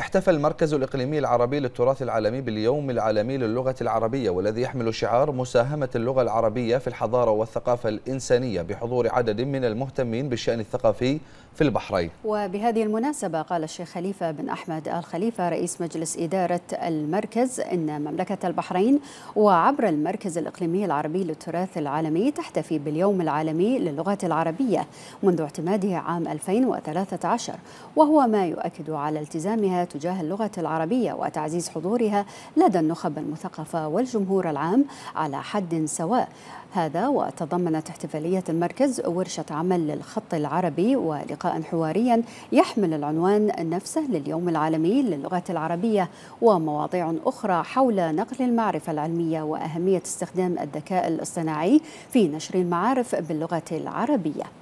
احتفل المركز الإقليمي العربي للتراث العالمي باليوم العالمي للغة العربية والذي يحمل شعار مساهمة اللغة العربية في الحضارة والثقافة الإنسانية بحضور عدد من المهتمين بالشأن الثقافي في البحرين وبهذه المناسبة قال الشيخ خليفة بن أحمد آل خليفة رئيس مجلس إدارة المركز إن مملكة البحرين وعبر المركز الإقليمي العربي للتراث العالمي تحتفي باليوم العالمي للغة العربية منذ اعتماده عام 2013 وهو ما يؤكد على التزامها تجاه اللغة العربية وتعزيز حضورها لدى النخب المثقفة والجمهور العام على حد سواء هذا وتضمنت احتفالية المركز ورشة عمل للخط العربي ولقاء حواريا يحمل العنوان نفسه لليوم العالمي للغة العربية ومواضيع أخرى حول نقل المعرفة العلمية وأهمية استخدام الذكاء الاصطناعي في نشر المعارف باللغة العربية